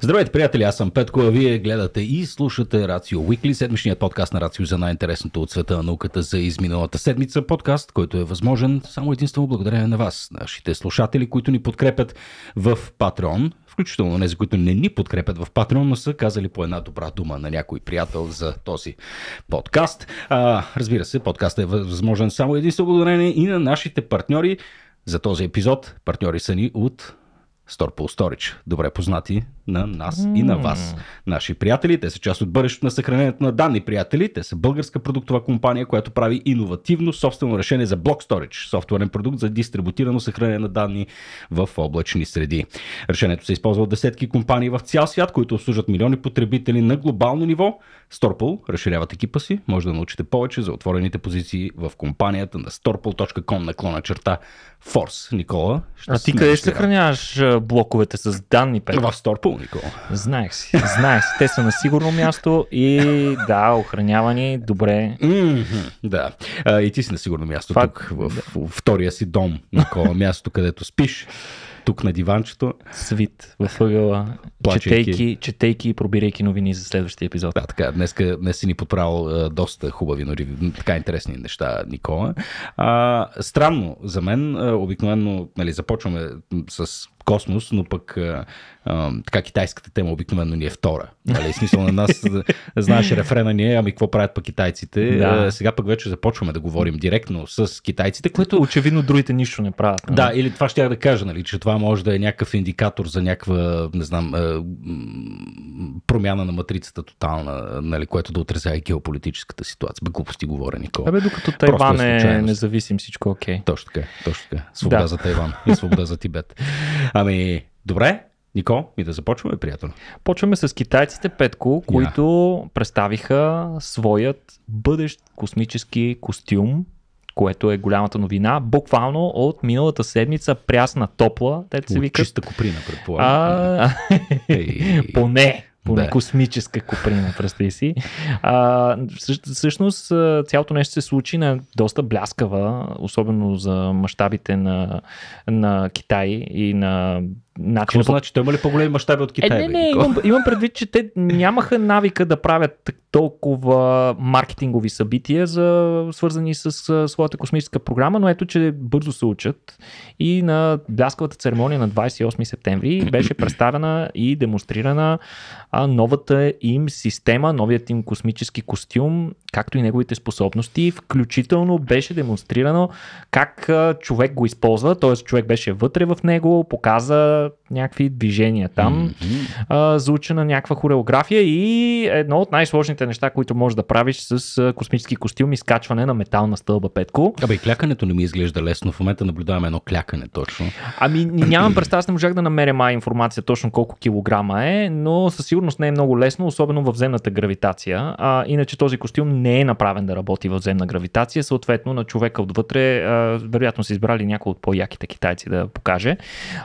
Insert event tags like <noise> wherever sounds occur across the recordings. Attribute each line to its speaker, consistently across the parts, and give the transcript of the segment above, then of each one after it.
Speaker 1: Здравейте, приятели, аз съм Петко, а вие гледате и слушате Рацио Уикли. седмичният подкаст на Рацио за най-интересното от света на науката за изминалата седмица. Подкаст, който е възможен само единствено благодарение на вас, нашите слушатели, които ни подкрепят в Патреон, включително тези, които не ни подкрепят в Патреон, но са казали по една добра дума на някой приятел за този подкаст. А, разбира се, подкастът е възможен само единствено благодарение и на нашите партньори за този епизод. Партньори са ни от Storpool Storage, добре познати на нас mm. и на вас. Наши приятели, те са част от бъдещето на съхранението на данни, приятели. Те са българска продуктова компания, която прави иновативно собствено решение за Block Storage, софтуерен продукт за дистрибутирано съхранение на данни в облачни среди. Решението се използва от десетки компании в цял свят, които обслужват милиони потребители на глобално ниво. Storpool разширяват екипа си. Може да научите повече за отворените позиции в компанията на storpool.com наклона черта
Speaker 2: Force. Никола, ще А ти къде ще съхраняваш блоковете с данни. Петър. В Сторпул, Никола. Знаех си, знаех си. Те са на сигурно място и да, охранявани добре. Mm-hmm, да. А, и ти си на сигурно място Фак, тук, в, да. в втория си
Speaker 1: дом, Никола. <laughs> място, където спиш тук на диванчето. Свит в ъгъла, четейки, четейки и пробирайки новини за следващия епизод. Да, така, днес, днес си ни подправил доста хубави, но нали, така интересни неща, Никола. А, странно за мен, обикновено нали, започваме с космос, но пък а, а, така китайската тема обикновено ни е втора. Нали? Смисъл на нас, <laughs> знаеш, рефрена ни е, ами какво правят пък китайците. Да. А, е, сега пък вече започваме да говорим директно с китайците, което... Очевидно другите
Speaker 2: нищо не правят. Не? Нали?
Speaker 1: Да, или това ще я да кажа, нали, че това може да е някакъв индикатор за някаква, не знам, е, промяна на матрицата тотална, нали, което да отразява и геополитическата ситуация. Бе, глупости говоря, Никола. Абе, докато Тайван е, е независим, всичко е окей. Okay. Точно така, точно
Speaker 2: така. Свобода да. за Тайван и свобода за Тибет. <laughs> Ами, добре, Нико, и да започваме, приятел. Почваме с китайците, Петко, които yeah. представиха своят бъдещ космически костюм, което е голямата новина. Буквално от миналата седмица прясна топла, те се викат. Чиста куприна, предполагам. А... Ами <laughs> Поне по да. космическа куприна, представи си. А, всъщност цялото нещо се случи на доста бляскава, особено за мащабите на, на Китай и на начин. Какво значи? Те има ли по-големи мащаби от е, Китай? Е, не, не, имам, имам предвид, че те нямаха навика да правят толкова маркетингови събития, за, свързани с, с своята космическа програма, но ето, че бързо се учат. И на бляскавата церемония на 28 септември беше представена и демонстрирана а, новата им система, новият им космически костюм както и неговите способности. Включително беше демонстрирано как човек го използва, т.е. човек беше вътре в него, показа някакви движения там, mm-hmm. някаква хореография и едно от най-сложните неща, които можеш да правиш с космически костюм и скачване на метална стълба Петко. Абе и клякането не ми изглежда лесно, в момента наблюдаваме едно клякане точно. Ами нямам представа, аз не можах да намеря май информация точно колко килограма е, но със сигурност не е много лесно, особено в земната гравитация. А, иначе този костюм не е направен да работи в земна гравитация. Съответно, на човека отвътре, а, вероятно са избрали някои от по-яките китайци да покаже.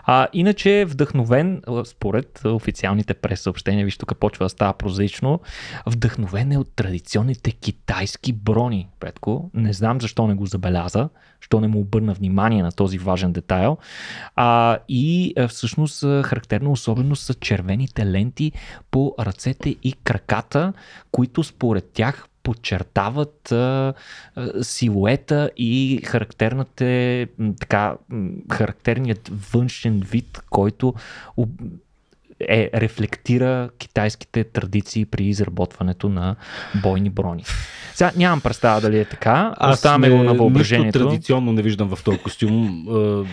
Speaker 2: А, иначе е вдъхновен, според официалните пресъобщения, виж тук почва да става прозаично, вдъхновен е от традиционните китайски брони, предко. Не знам защо не го забеляза, що не му обърна внимание на този важен детайл. А, и всъщност характерна особеност са червените ленти по ръцете и краката, които според тях подчертават а, а, силуета и характерната, така, характерният външен вид, който е, рефлектира китайските традиции при изработването на бойни брони. Сега нямам представа дали е така. Аз Оставаме го на въображението. Нищо традиционно не виждам в този костюм.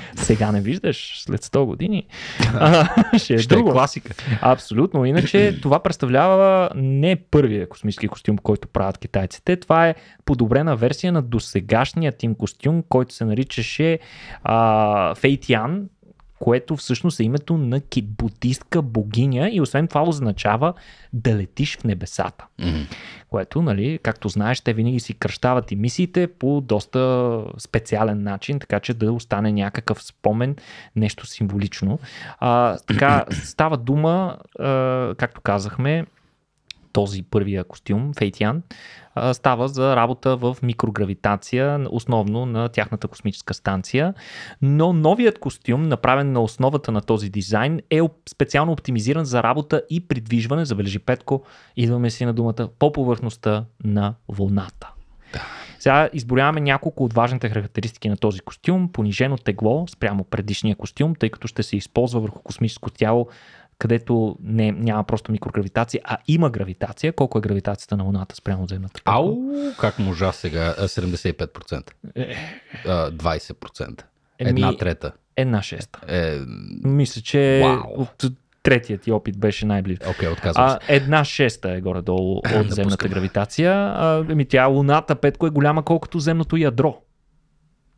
Speaker 2: <laughs> Сега не виждаш, след 100 години. <laughs> а, ще е, ще е друго. е класика. Абсолютно. Иначе <clears throat> това представлява не първия космически костюм, който правят китайците. Това е подобрена версия на досегашният им костюм, който се наричаше а, Фейтиан което всъщност е името на китбутистка богиня и освен това означава да летиш в небесата. Mm-hmm. Което, нали, както знаеш, те винаги си кръщават и мисиите по доста специален начин, така че да остане някакъв спомен, нещо символично. А, така, <clears throat> става дума, а, както казахме, този първия костюм, Фейтиан, става за работа в микрогравитация, основно на тяхната космическа станция. Но новият костюм, направен на основата на този дизайн, е специално оптимизиран за работа и придвижване, забележи Петко, идваме си на думата, по повърхността на вълната. Да. Сега изборяваме няколко от важните характеристики на този костюм. Понижено тегло спрямо предишния костюм, тъй като ще се използва върху космическо тяло където не, няма просто микрогравитация, а има гравитация. Колко е гравитацията на Луната спрямо от Земята?
Speaker 1: Ау, как можа сега? 75%. Е, 20%. Е. Една трета.
Speaker 2: Една шеста. Е... Мисля, че Вау. третият ти опит беше най-близ. Окей, okay, отказвам се. А, една шеста е горе-долу <clears throat> от земната гравитация. А, еми, тя Луната, Петко, е голяма колкото земното ядро.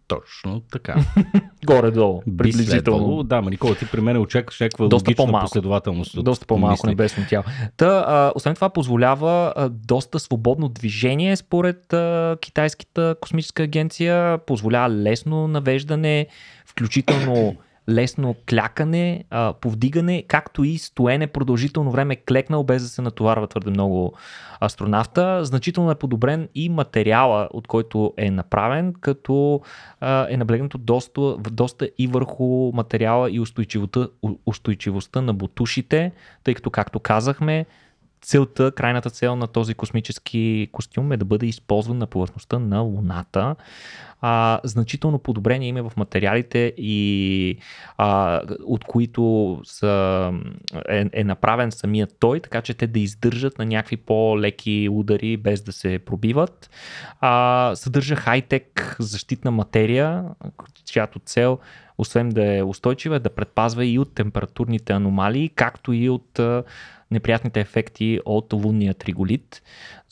Speaker 2: Точно така. <laughs> Горе-долу, приблизително. да, ма Никола, ти при мен е очакваш някаква доста логична последователност. От доста по-малко мисли. небесно тяло. Та, а, освен това позволява а, доста свободно движение според а, китайската космическа агенция, позволява лесно навеждане, включително лесно клякане, а, повдигане, както и стоене продължително време клекнал, без да се натоварва твърде много астронавта. Значително е подобрен и материала, от който е направен, като а, е наблегнато доста, доста и върху материала и устойчивостта, устойчивостта на бутушите, тъй като, както казахме, целта, крайната цел на този космически костюм е да бъде използван на повърхността на Луната а, значително подобрение има в материалите и а, от които са, е, е направен самия той, така че те да издържат на някакви по-леки удари без да се пробиват. А, съдържа хайтек защитна материя, чиято цел освен да е устойчива, е да предпазва и от температурните аномалии, както и от неприятните ефекти от лунния триголит,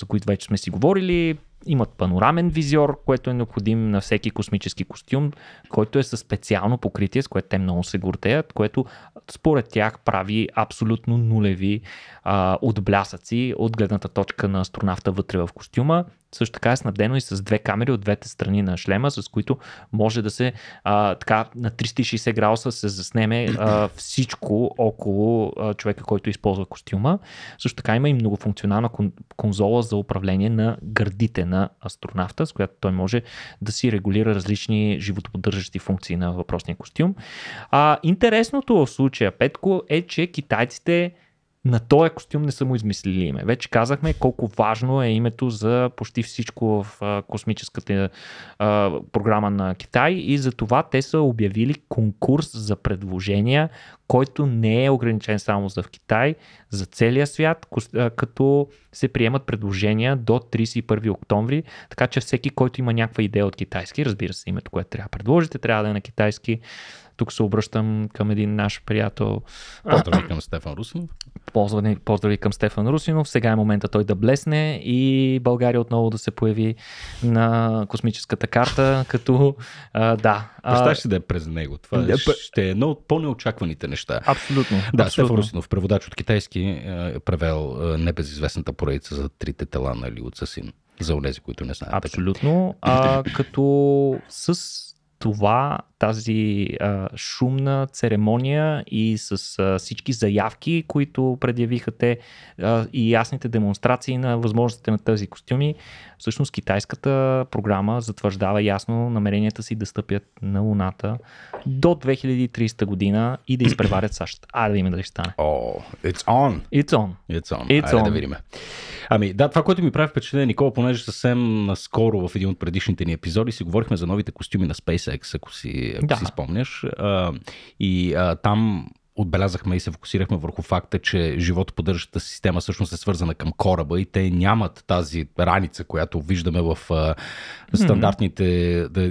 Speaker 2: за които вече сме си говорили имат панорамен визор, което е необходим на всеки космически костюм, който е със специално покритие, с което те много се гордеят, което според тях прави абсолютно нулеви а, отблясъци от гледната точка на астронавта вътре в костюма също така е снабдено и с две камери от двете страни на шлема, с които може да се а, така на 360 градуса се заснеме а, всичко около а, човека, който използва костюма. Също така има и многофункционална кон- конзола за управление на гърдите на астронавта, с която той може да си регулира различни животоподдържащи функции на въпросния костюм. А, интересното в случая, Петко, е, че китайците на този костюм не са му измислили име. Вече казахме колко важно е името за почти всичко в космическата програма на Китай и за това те са обявили конкурс за предложения, който не е ограничен само за в Китай, за целия свят, като се приемат предложения до 31 октомври, така че всеки, който има някаква идея от китайски, разбира се, името, което трябва да предложите, трябва да е на китайски, тук се обръщам към един наш приятел. Поздрави към Стефан Русинов. Поздрави, поздрави към Стефан Русинов. Сега е момента той да блесне и България отново да се появи на космическата карта, като а, да. Представяш си да е
Speaker 1: през него. Това да, ще е едно от по-неочакваните неща. Абсолютно. Да, абсолютно. Стефан
Speaker 2: Русинов, преводач от
Speaker 1: китайски, е превел е, небезизвестната поредица за трите тела на Лиуца син. За онези,
Speaker 2: които не знаят. Абсолютно. А, <clears throat> като с това тази а, шумна церемония и с а, всички заявки, които предявиха те а, и ясните демонстрации на възможностите на тези костюми, всъщност китайската програма затвърждава ясно намеренията си да стъпят на Луната до 2300 година и да изпреварят <clears throat> САЩ. Айде да видим дали ще стане. Oh, it's on. It's on. It's on. It's Айде on. да видим. Ами да, това, което ми прави впечатление, Никола, понеже
Speaker 1: съвсем наскоро в един от предишните ни епизоди си говорихме за новите костюми на SpaceX, ако си ако да. си спомняш. А, и а, там отбелязахме и се фокусирахме върху факта, че животоподдържащата система всъщност е свързана към кораба и те нямат тази раница, която виждаме в а, стандартните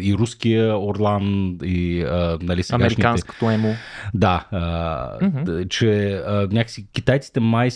Speaker 1: и руския Орлан и а, нали, сегашните... Американското ему. Да, а, mm-hmm. че а, някакси китайците май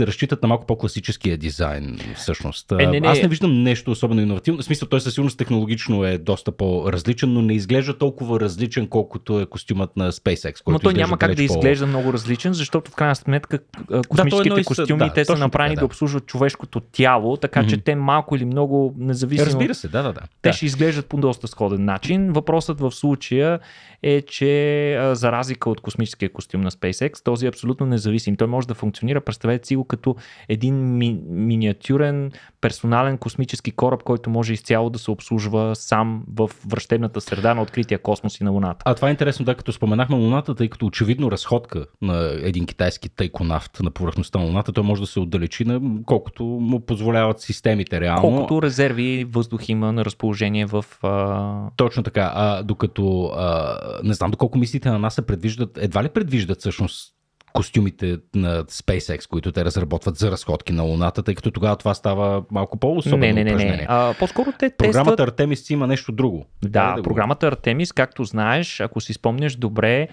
Speaker 1: разчитат на малко по-класическия дизайн, всъщност. Е, не, не. Аз не виждам нещо особено иновативно. В смисъл, той със сигурност технологично е доста по-различен, но не изглежда толкова различен, колкото е костюмът на SpaceX. но той няма как да изглежда
Speaker 2: много различен, защото в крайна сметка е космическите да, е костюми, да, те са направени така, да. да обслужват човешкото тяло, така mm-hmm. че те малко или много, независимо. Разбира се, да, да, да. Те да. ще изглеждат по доста сходен начин. Въпросът в случая е, че за разлика от космическия костюм на SpaceX, този е абсолютно независим. Той може да функционира, представете си го като един ми, миниатюрен персонален космически кораб, който може изцяло да се обслужва сам в връщебната среда на открития космос и на Луната.
Speaker 1: А това е интересно, да, като споменахме Луната, тъй като очевидно разходка на един китайски тайконавт на повърхността на Луната, той може да се отдалечи на колкото му позволяват системите реално. Колкото
Speaker 2: резерви въздух има на разположение в... А... Точно така. А, докато а,
Speaker 1: не знам доколко мислите на нас се предвиждат, едва ли предвиждат всъщност костюмите на SpaceX, които те разработват за разходки на Луната, тъй като тогава това става малко по-особено не, не, не, не.
Speaker 2: А, по-скоро те Програмата тестват... Артемис има нещо друго. Да, да програмата Артемис, както знаеш, ако си спомняш добре,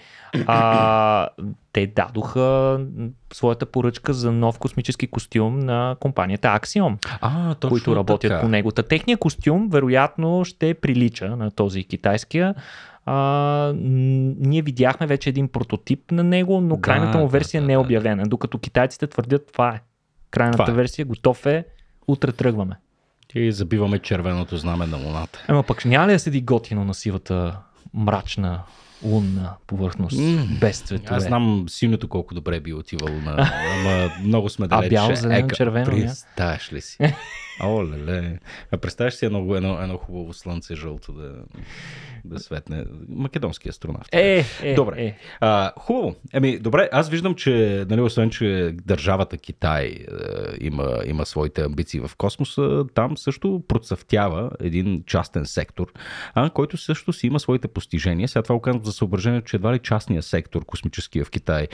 Speaker 2: а, те дадоха своята поръчка за нов космически костюм на компанията Axiom, а, които работят така. по него. Та техния костюм вероятно ще прилича на този китайския. А, ние видяхме вече един прототип на него, но крайната му версия да, да, не е обявена, докато китайците твърдят това е. Крайната това е. версия готов е, утре тръгваме. И забиваме червеното знаме на луната. Ема пък няма ли да седи готино на сивата мрачна лунна повърхност, mm. без цветове. Аз
Speaker 1: знам синото колко добре е би отивало на... Ама много сме далече. А бяло, зелено, червено. Представяш ли си? <laughs> О, леле. А представяш си едно, едно, едно хубаво слънце жълто да, да светне. Македонски астронавт. Е, е, добре. Е. А, хубаво. Еми, добре, аз виждам, че, нали, освен, че държавата Китай е, има, има своите амбиции в космоса, там също процъфтява един частен сектор, а, който също си има своите постижения. Сега това оказвам за съображение, че едва ли частния сектор, космическия в Китай,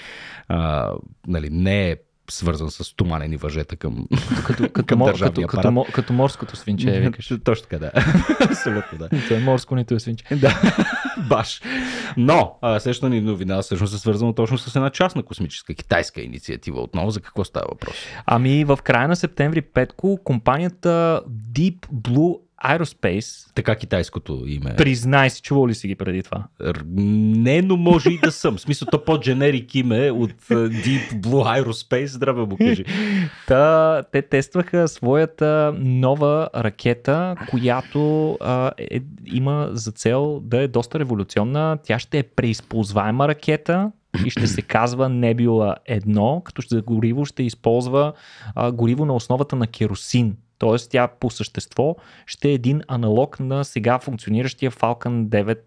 Speaker 1: а, нали, не е свързан с туманени въжета към, <laughs> като, като, към държавния като, Като,
Speaker 2: като, като морското свинче, <laughs> е, викаш. Точно така, да. <laughs> Абсолютно, да. Нито е морско, нито е свинче. да, баш.
Speaker 1: Но, а, следващата ни новина всъщност е свързана точно с една частна космическа китайска инициатива. Отново
Speaker 2: за какво става въпрос? Ами, в края на септември Петко, компанията Deep Blue Aerospace. Така китайското име. Признай си, чувал ли си ги преди това? Не, но може и да съм. В смисъл, то по-дженерик име е от Deep Blue Aerospace, здраве му кажи. <laughs> Та, те тестваха своята нова ракета, която а, е, има за цел да е доста революционна. Тя ще е преизползваема ракета, и ще се казва Небила 1, като ще за гориво ще използва а, гориво на основата на керосин. Тоест тя по същество ще е един аналог на сега функциониращия Falcon 9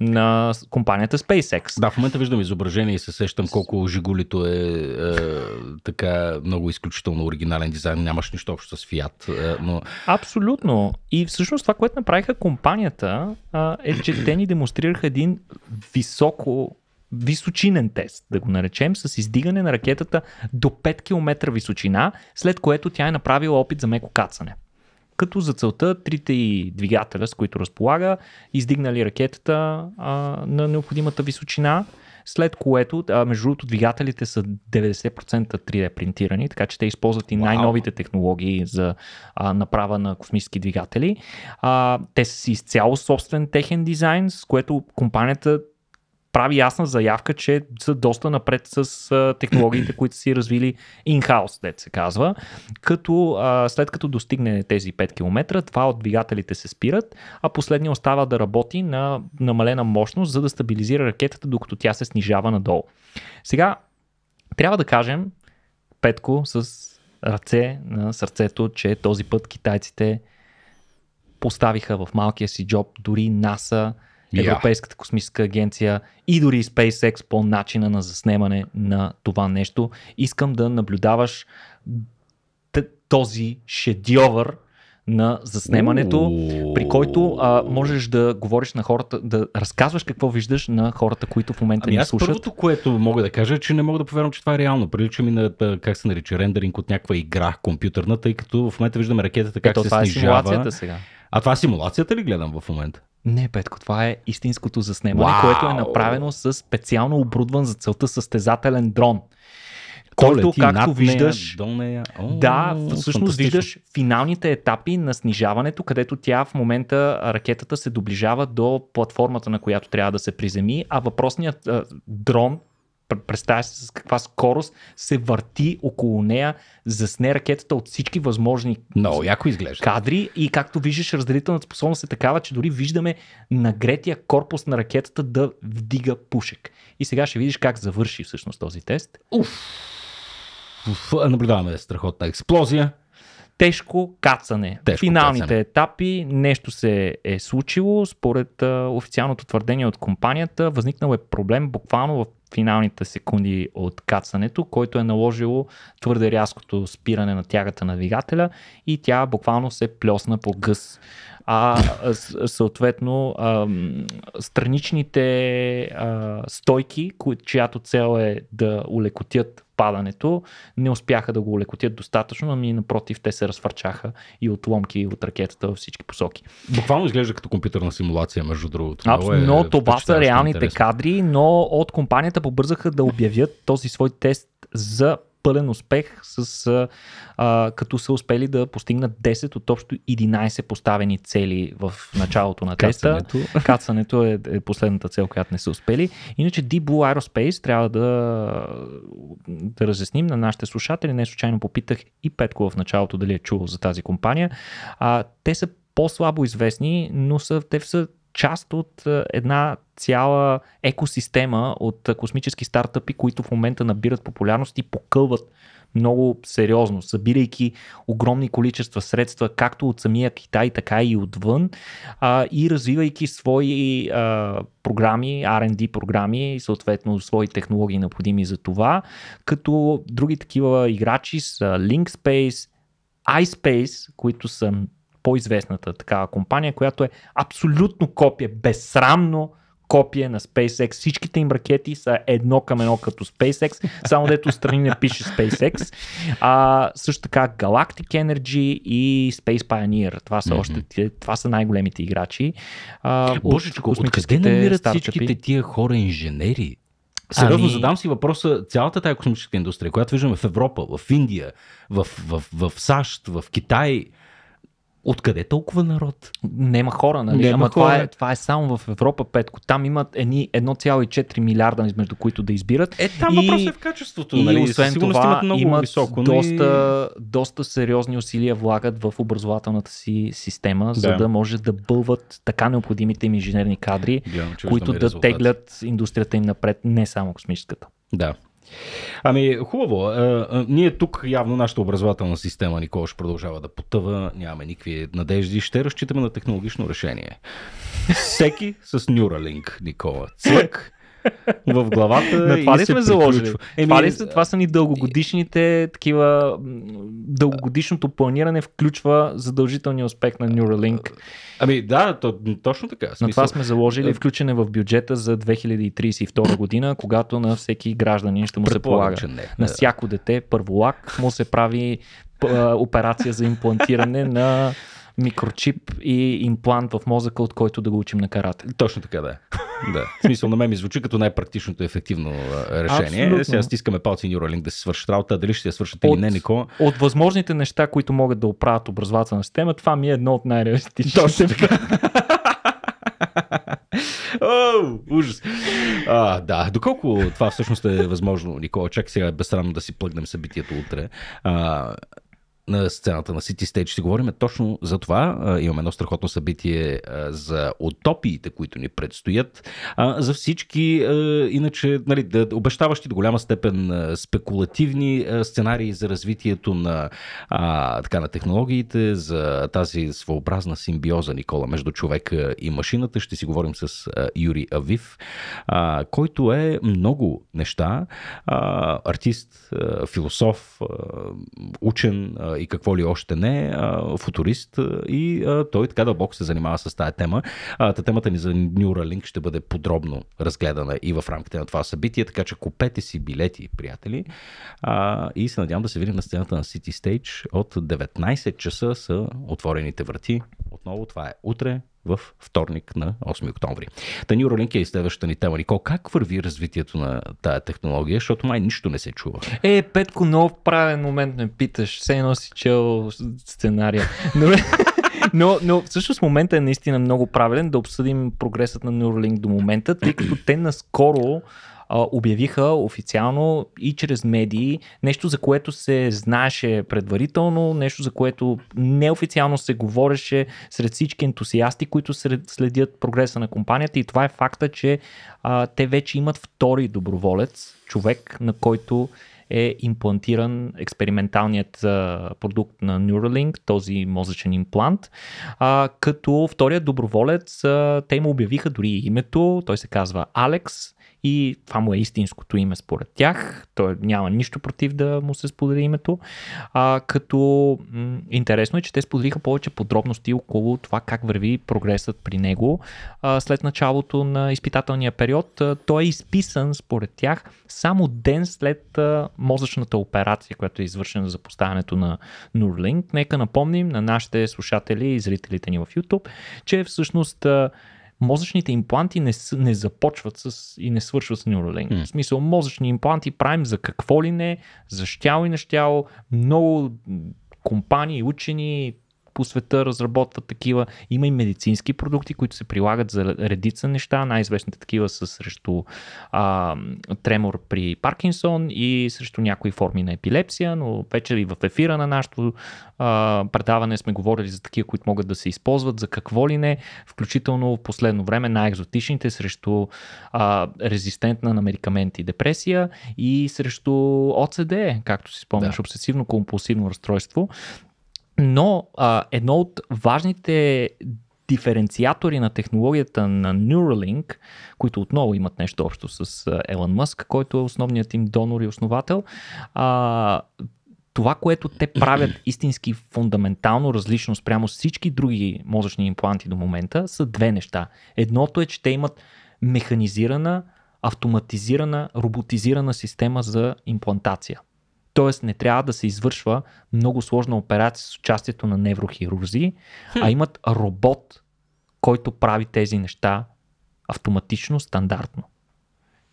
Speaker 2: на компанията SpaceX. Да, в момента виждам изображение и се сещам колко Жигулито е, е
Speaker 1: така много изключително оригинален дизайн. Нямаш нищо общо с Fiat. Е, но... Абсолютно.
Speaker 2: И всъщност това, което направиха компанията е, че те ни демонстрираха един високо височинен тест, да го наречем, с издигане на ракетата до 5 км височина, след което тя е направила опит за меко кацане. Като за целта трите и двигателя, с които разполага, издигнали ракетата а, на необходимата височина, след което, а, между другото, двигателите са 90% 3D принтирани, така че те използват и най-новите технологии за а, направа на космически двигатели. А, те са си изцяло собствен техен дизайн, с което компанията прави ясна заявка, че са доста напред с а, технологиите, които си развили инхаус, дет се казва. Като а, след като достигне тези 5 км, това от двигателите се спират, а последния остава да работи на намалена мощност, за да стабилизира ракетата, докато тя се снижава надолу. Сега, трябва да кажем, Петко, с ръце на сърцето, че този път китайците поставиха в малкия си джоб дори НАСА, NASA Европейската космическа агенция и дори SpaceX по начина на заснемане на това нещо. Искам да наблюдаваш този шедьовър на заснемането, при който а, можеш да говориш на хората, да разказваш какво виждаш на хората, които в момента ами ни слушат. Първото, което мога да кажа, е, че не мога да повярвам, че това е реално. Прилича ми на,
Speaker 1: как се нарича, рендеринг от някаква игра компютърна, тъй като в момента виждаме ракетата как Ето, се това е снижава. Е симулацията сега.
Speaker 2: А това е симулацията ли гледам в момента? Не, Петко, това е истинското заснемане, wow. което е направено с специално оборудван за целта състезателен дрон. Който, както виждаш,
Speaker 1: нея, нея. О, да, всъщност виждаш
Speaker 2: финалните етапи на снижаването, където тя в момента ракетата се доближава до платформата, на която трябва да се приземи, а въпросният а, дрон представя се с каква скорост се върти около нея, засне ракетата от всички възможни Много яко изглежда. кадри и както виждаш разделителната способност е такава, че дори виждаме нагретия корпус на ракетата да вдига пушек. И сега ще видиш как завърши всъщност този тест. Уф! Уф наблюдаваме страхотна експлозия тежко кацане. Тежко Финалните кацане. етапи нещо се е случило. Според а, официалното твърдение от компанията, възникнал е проблем буквално в финалните секунди от кацането, който е наложило твърде рязкото спиране на тягата на двигателя и тя буквално се плесна по гъс. А съответно страничните стойки, чиято цел е да улекотят падането, не успяха да го улекотят достатъчно, ами напротив, те се разфърчаха и от ломки от ракетата във всички посоки. Буквално изглежда като компютърна симулация, между другото. Абсолютно, е това са реалните интересно. кадри, но от компанията момента побързаха да обявят този свой тест за пълен успех, с, а, като са успели да постигнат 10 от общо 11 поставени цели в началото на теста. Кацането, Кацането е, е последната цел, която не са успели. Иначе Deep Blue Aerospace трябва да, да разясним на нашите слушатели. Не случайно попитах и Петко в началото дали е чувал за тази компания. А, те са по-слабо известни, но са, те са част от е, една цяла екосистема от е, космически стартъпи, които в момента набират популярност и покълват много сериозно, събирайки огромни количества средства, както от самия Китай, така и отвън, а, и развивайки свои а, програми, RD програми и съответно свои технологии необходими за това, като други такива играчи са Linkspace, iSpace, които са по-известната такава компания, която е абсолютно копие, безсрамно копия на SpaceX. Всичките им ракети са едно към едно като SpaceX, само дето страни не пише SpaceX. А, също така Galactic Energy и Space Pioneer. Това са, mm-hmm. още, това са най-големите играчи. А, Божечко, от, откъде намират стартъпи? всичките тия
Speaker 1: хора инженери?
Speaker 2: Ами- Сериозно, ами... задам
Speaker 1: си въпроса, цялата тая космическа индустрия, която виждаме в Европа,
Speaker 2: в Индия, в, в, в, в САЩ, в Китай, Откъде толкова народ? Нема хора, нали? Нема Ама хора. Това, е, това е само в Европа, Петко. Там имат едни 1,4 милиарда, между които да избират. Е, там и, въпрос е в качеството. Нали? И, нали? освен това, имат, много имат високо, доста, и... доста сериозни усилия влагат в образователната си система, да. за да може да бълват така необходимите им инженерни кадри, Гледам, които да теглят индустрията им напред, не само космическата.
Speaker 1: Да, Ами, хубаво. А, е, е, ние тук явно нашата образователна система, Никола, ще продължава да потъва. Нямаме никакви надежди. Ще разчитаме на технологично решение. Всеки с Neuralink, Никола. Цък!
Speaker 2: в главата. На това ли сме заложили? Еми, това, ли, това са ни дългогодишните такива... Дългогодишното планиране включва задължителния успех на Neuralink. Ами да, то, точно така. Смисъл. На това сме заложили е, включене в бюджета за 2032 година, когато на всеки гражданин ще му се полага. Не, на всяко дете първолак му се прави операция за имплантиране на микрочип и имплант в мозъка, от който да го учим на карате. Точно така да е. <laughs> да. В смисъл на мен ми
Speaker 1: звучи като най-практичното ефективно решение. Абсолютно. Сега стискаме палци Neuralink да се свършат работа, дали ще я
Speaker 2: свършат от, или не, Никола. От възможните неща, които могат да оправят образователна система, това ми е едно от най-реалистичните. Точно така. <laughs>
Speaker 1: ужас. А, да, доколко това всъщност е възможно, Никола, чак сега е безсрамно да си плъгнем събитието утре. А, на сцената на City Stage ще говорим точно за това. Имаме едно страхотно събитие за утопиите, които ни предстоят, за всички иначе нали, обещаващи до голяма степен спекулативни сценарии за развитието на, а, така, на технологиите, за тази своеобразна симбиоза, Никола, между човека и машината. Ще си говорим с Юрий Авив, а, който е много неща. А, артист, а, философ, а, учен, а, и какво ли още не, футурист и той така дълбоко се занимава с тази тема. Та темата ни за Neuralink ще бъде подробно разгледана и в рамките на това събитие, така че купете си билети, приятели. И се надявам да се видим на сцената на City Stage от 19 часа са отворените врати. Отново това е утре, в вторник на 8 октомври. Та Neuralink е изследваща следващата ни тема. Никол,
Speaker 2: как върви развитието на тая технология? Защото май нищо не се чува. Е, Петко, много правен момент ме питаш. Все едно си чел сценария. Но... Но, но всъщност момента е наистина много правилен да обсъдим прогресът на Neuralink до момента, тъй като те наскоро а, обявиха официално и чрез медии нещо, за което се знаеше предварително, нещо, за което неофициално се говореше сред всички ентусиасти, които следят прогреса на компанията и това е факта, че а, те вече имат втори доброволец, човек, на който е имплантиран експерименталният а, продукт на Neuralink, този мозъчен имплант. А, като вторият доброволец, а, те му обявиха дори името, той се казва Алекс и това му е истинското име според тях. Той няма нищо против да му се сподели името. А, като м- интересно е, че те споделиха повече подробности около това как върви прогресът при него. А, след началото на изпитателния период а, той е изписан според тях само ден след а, мозъчната операция, която е извършена за поставянето на Нурлинг. Нека напомним на нашите слушатели и зрителите ни в YouTube, че всъщност а, мозъчните импланти не, с, не започват с, и не свършват с Neuralink. Mm. В смисъл, мозъчни импланти правим за какво ли не, за щяло и нещяло. Много компании, учени, по света разработват такива. Има и медицински продукти, които се прилагат за редица неща. Най-известните такива са срещу а, тремор при Паркинсон и срещу някои форми на епилепсия, но вече и в ефира на нашото а, предаване сме говорили за такива, които могат да се използват, за какво ли не, включително в последно време най-екзотичните срещу а, резистентна на медикаменти депресия и срещу ОЦД, както си спомняш, да. обсесивно-компулсивно разстройство. Но а, едно от важните диференциатори на технологията на Neuralink, които отново имат нещо общо с Елън Мъск, който е основният им донор и основател, а, това, което те правят <clears throat> истински фундаментално различно спрямо всички други мозъчни импланти до момента, са две неща. Едното е, че те имат механизирана, автоматизирана, роботизирана система за имплантация. Тоест не трябва да се извършва много сложна операция с участието на неврохирурзи, а имат робот, който прави тези неща автоматично, стандартно.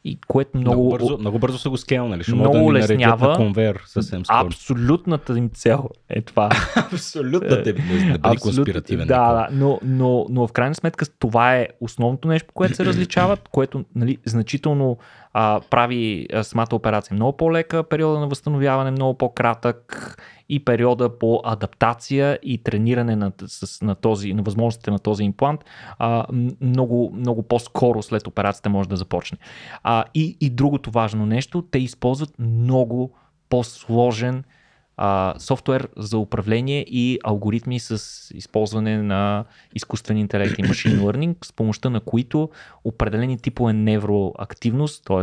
Speaker 2: И което много, много бързо, много бързо са го скелнали. Ще много да леснява на конвейер съвсем скоро. Абсолютната им цел е това. <laughs> Абсолютната им е да бъде конспиративен. Да, да но, но, но в крайна сметка това е основното нещо, по което се различават, <clears throat> което нали, значително а, прави самата операция е много по-лека, периода на възстановяване е много по-кратък и периода по адаптация и трениране на, с, на, този, на възможностите на този имплант а, много, много по-скоро след операцията може да започне. А, и, и другото важно нещо, те използват много по-сложен а, софтуер за управление и алгоритми с използване на изкуствен интелект и машин learning, с помощта на които определени типове невроактивност, т.е.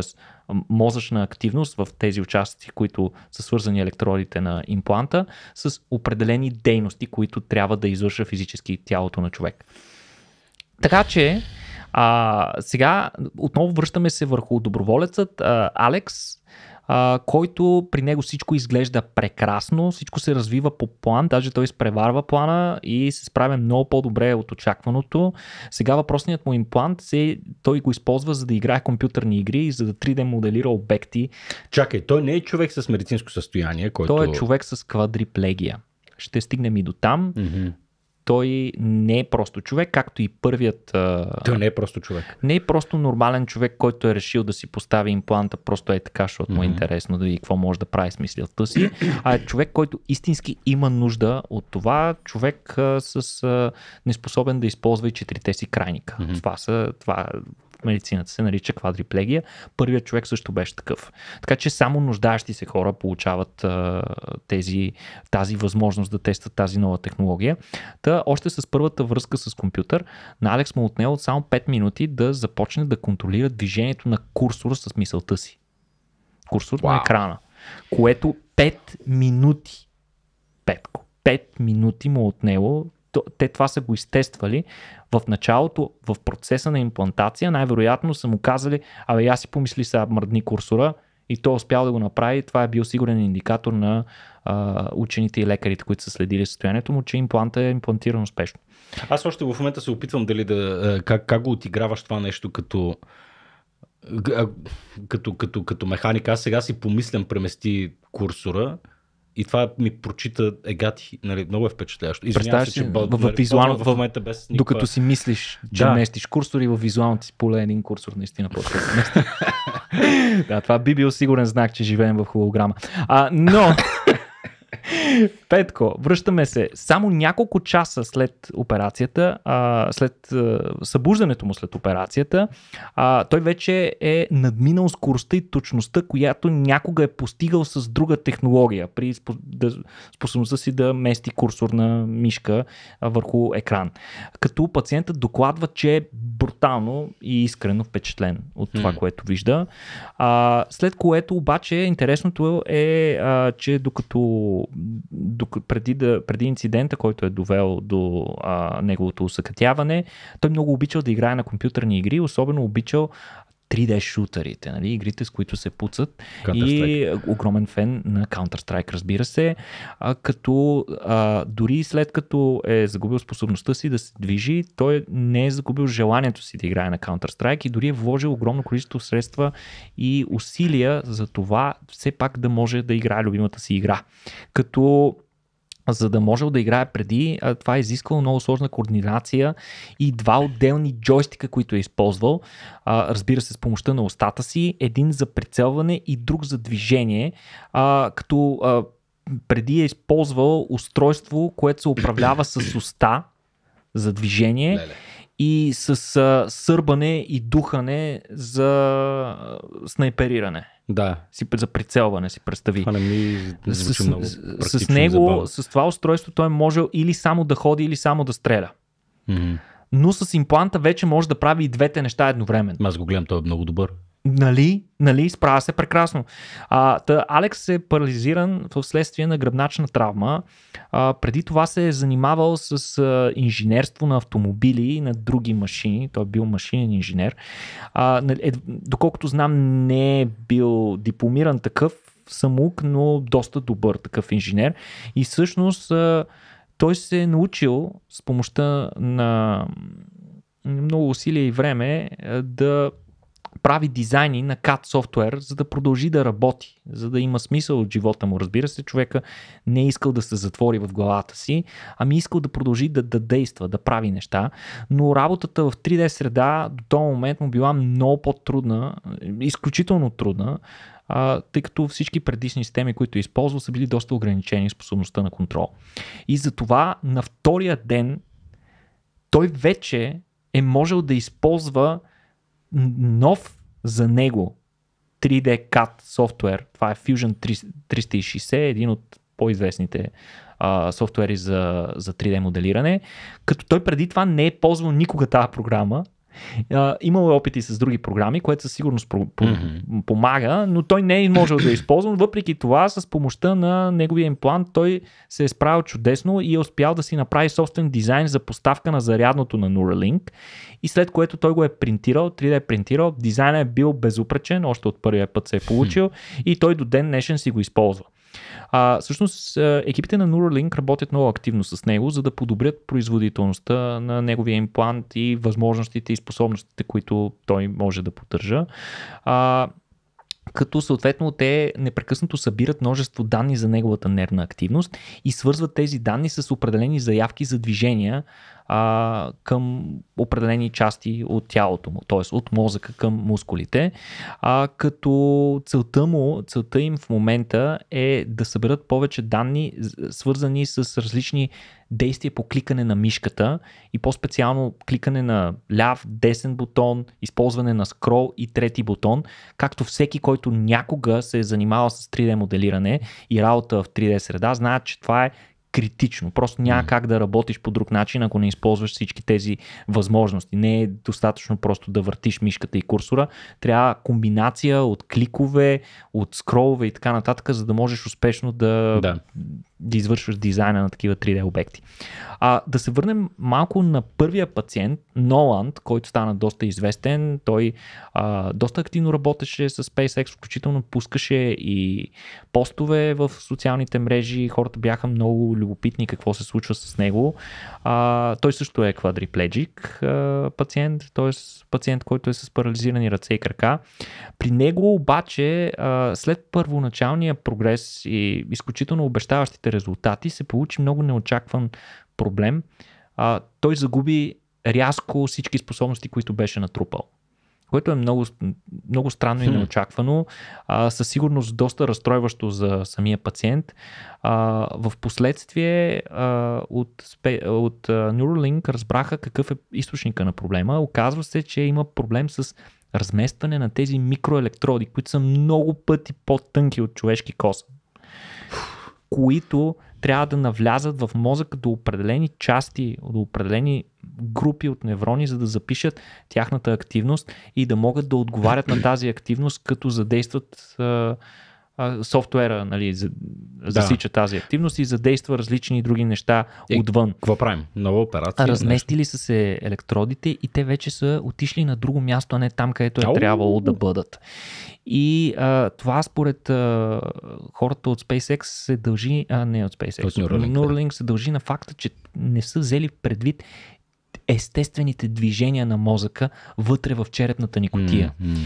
Speaker 2: мозъчна активност в тези участъци, които са свързани електродите на импланта, с определени дейности, които трябва да извърша физически тялото на човек. Така че, а, сега отново връщаме се върху доброволецът а, Алекс, а, който при него всичко изглежда прекрасно, всичко се развива по план, даже той изпреварва плана и се справя много по-добре от очакваното. Сега въпросният му имплант, се, той го използва за да играе компютърни игри и за да 3D моделира обекти. Чакай, той не е човек с медицинско състояние, който... Той е човек с квадриплегия ще стигнем и до там. Mm-hmm той не е просто човек, както и първият. Той не е просто човек. Не е просто нормален човек, който е решил да си постави импланта, просто е така, защото mm-hmm. му е интересно да види какво може да прави с мисълта си, а е човек, който истински има нужда от това, човек а, с а, неспособен да използва и четирите си крайника. Mm-hmm. Това са, това, медицината се нарича квадриплегия. Първият човек също беше такъв. Така че само нуждаещи се хора получават а, тези, тази възможност да тестват тази нова технология. Та още с първата връзка с компютър на Алекс му е отнело само 5 минути да започне да контролира движението на курсора с мисълта си. Курсор wow. на екрана. Което 5 минути. Петко. 5 минути му е отнело те това са го изтествали в началото, в процеса на имплантация, най-вероятно са му казали, абе, аз си помисли сега, мръдни курсора, и той е успял да го направи, това е бил сигурен индикатор на а, учените и лекарите, които са следили състоянието му, че импланта е имплантиран успешно. Аз
Speaker 1: още в момента се опитвам дали да. Как, как го отиграваш това нещо като. Като, като, като механик, аз сега си помислям, премести курсора и това ми прочита егати, нали, много е впечатляващо. Извинявам се, че в, в, в, нали, визуално, в, в момента без никаква... Докато си
Speaker 2: мислиш, че да. местиш курсор и в визуалното си поле е един курсор наистина просто <laughs> да, това би бил сигурен знак, че живеем в холограма. А, но... <laughs> Петко, връщаме се. Само няколко часа след операцията, а, след а, събуждането му след операцията, а, той вече е надминал скоростта и точността, която някога е постигал с друга технология, при способността си да мести курсорна мишка а, върху екран. Като пациентът докладва, че е брутално и искрено впечатлен от това, mm. което вижда. А, след което обаче интересното е, а, че докато преди, да, преди инцидента, който е довел до а, неговото усъкътяване, той много обичал да играе на компютърни игри, особено обичал 3D шутерите, нали, игрите с които се пуцат и огромен фен на Counter-Strike, разбира се, а, като а, дори след като е загубил способността си да се движи, той не е загубил желанието си да играе на Counter-Strike и дори е вложил огромно количество средства и усилия за това все пак да може да играе любимата си игра. Като за да можел да играе преди, това е изисквало много сложна координация и два отделни джойстика, които е използвал. Разбира се, с помощта на устата си, един за прицелване и друг за движение, като преди е използвал устройство, което се управлява с уста за движение. и с а, сърбане и духане за снайпериране. Да, си за прицелване си представи. Това не ми звучи с, много с него, с това устройство той е можел или само да ходи, или само да стреля. Mm-hmm. Но с импланта вече може да прави и двете неща едновременно. Аз го гледам, той е много добър. Нали? Нали? Справя се прекрасно. А, та, Алекс е парализиран в следствие на гръбначна травма. А, преди това се е занимавал с а, инженерство на автомобили и на други машини. Той е бил машинен инженер. А, нали, е, доколкото знам, не е бил дипломиран такъв самук, но доста добър такъв инженер. И всъщност а, той се е научил с помощта на много усилия и време да прави дизайни на CAD софтуер, за да продължи да работи, за да има смисъл от живота му. Разбира се, човека не е искал да се затвори в главата си, ами е искал да продължи да, да действа, да прави неща, но работата в 3D среда до този момент му била много по-трудна, изключително трудна, а, тъй като всички предишни системи, които е използвал, са били доста ограничени способността на контрол. И затова на втория ден той вече е можел да използва нов за него 3D CAD софтуер. Това е Fusion 360, един от по-известните а, софтуери за, за 3D моделиране. Като той преди това не е ползвал никога тази програма, Имал е опити с други програми, което със сигурност mm-hmm. помага, но той не е можел да е използван. Въпреки това, с помощта на неговия имплант, той се е справил чудесно и е успял да си направи собствен дизайн за поставка на зарядното на Neuralink. И след което той го е принтирал, 3D е принтирал. Дизайнът е бил безупречен, още от първия път се е получил mm-hmm. и той до ден днешен си го използва. А, всъщност, екипите на Neuralink работят много активно с него, за да подобрят производителността на неговия имплант и възможностите и способностите, които той може да поддържа. А, като съответно те непрекъснато събират множество данни за неговата нервна активност и свързват тези данни с определени заявки за движения а, към определени части от тялото му, т.е. от мозъка към мускулите, а, като целта му, целта им в момента е да съберат повече данни, свързани с различни действия по кликане на мишката и по-специално кликане на ляв, десен бутон, използване на скрол и трети бутон, както всеки, който някога се е занимавал с 3D моделиране и работа в 3D среда, знаят, че това е критично. Просто няма как да работиш по друг начин, ако не използваш всички тези възможности. Не е достатъчно просто да въртиш мишката и курсора. Трябва комбинация от кликове, от скролове и така нататък, за да можеш успешно да, да. да извършваш дизайна на такива 3D обекти. А, да се върнем малко на първия пациент, Ноланд, който стана доста известен. Той а, доста активно работеше с SpaceX, включително пускаше и постове в социалните мрежи. Хората бяха много любопитни какво се случва с него. А, той също е квадрипледжик а, пациент, т.е. пациент, който е с парализирани ръце и крака. При него обаче а, след първоначалния прогрес и изключително обещаващите резултати се получи много неочакван проблем. А, той загуби рязко всички способности, които беше натрупал което е много, много странно и неочаквано, а, със сигурност доста разстройващо за самия пациент. А, в последствие а, от, от Neuralink разбраха какъв е източника на проблема. Оказва се, че има проблем с разместване на тези микроелектроди, които са много пъти по-тънки от човешки кос, които трябва да навлязат в мозъка до определени части, до определени групи от неврони, за да запишат тяхната активност и да могат да отговарят на <clears throat> тази активност, като задействат а, софтуера нали, за, засича да. тази активност и задейства различни други неща и, е, отвън. Какво правим? Нова операция? Разместили нещо? са се електродите и те вече са отишли на друго място, а не там, където е Ау! трябвало да бъдат. И а, това според а, хората от SpaceX се дължи, а не от SpaceX, от Neuralink, Neuralink да. се дължи на факта, че не са взели предвид естествените движения на мозъка вътре в черепната никотия. Mm-hmm.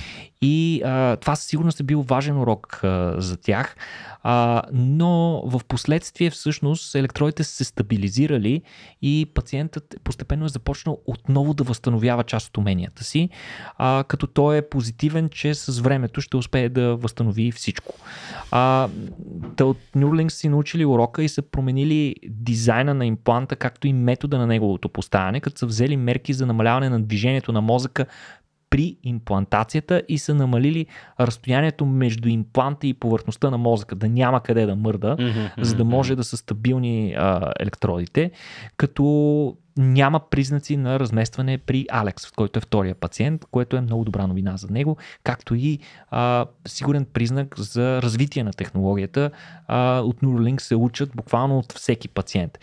Speaker 2: И а, това със сигурност е бил важен урок а, за тях, а, но в последствие всъщност електродите са се стабилизирали и пациентът постепенно е започнал отново да възстановява част от уменията си, а, като той е позитивен, че с времето ще успее да възстанови всичко. А, те от Нюрлинг си научили урока и са променили дизайна на импланта, както и метода на неговото поставяне, като са взели мерки за намаляване на движението на мозъка при имплантацията и са намалили разстоянието между импланта и повърхността на мозъка, да няма къде да мърда, mm-hmm, за да може да са стабилни а, електродите, като няма признаци на разместване при Алекс, който е втория пациент, което е много добра новина за него, както и а, сигурен признак за развитие на технологията. А, от Neuralink се учат буквално от всеки пациент.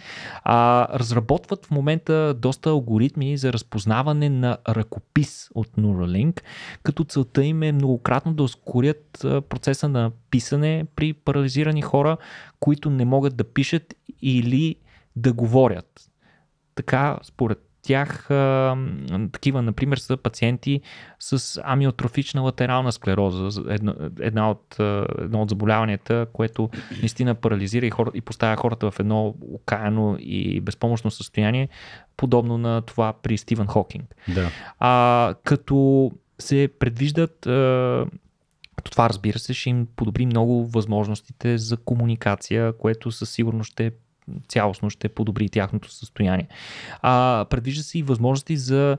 Speaker 2: А, разработват в момента доста алгоритми за разпознаване на ръкопис от Neuralink, като целта им е многократно да ускорят процеса на писане при парализирани хора, които не могат да пишат или да говорят така, според тях а, такива, например, са пациенти с амиотрофична латерална склероза, една, една от, едно от заболяванията, което наистина парализира и, хор, и поставя хората в едно окаяно и безпомощно състояние, подобно на това при Стивен Хокинг. Да. А, като се предвиждат а, като това, разбира се, ще им подобри много възможностите за комуникация, което със сигурност ще цялостно ще подобри тяхното състояние. А, предвижда се и възможности за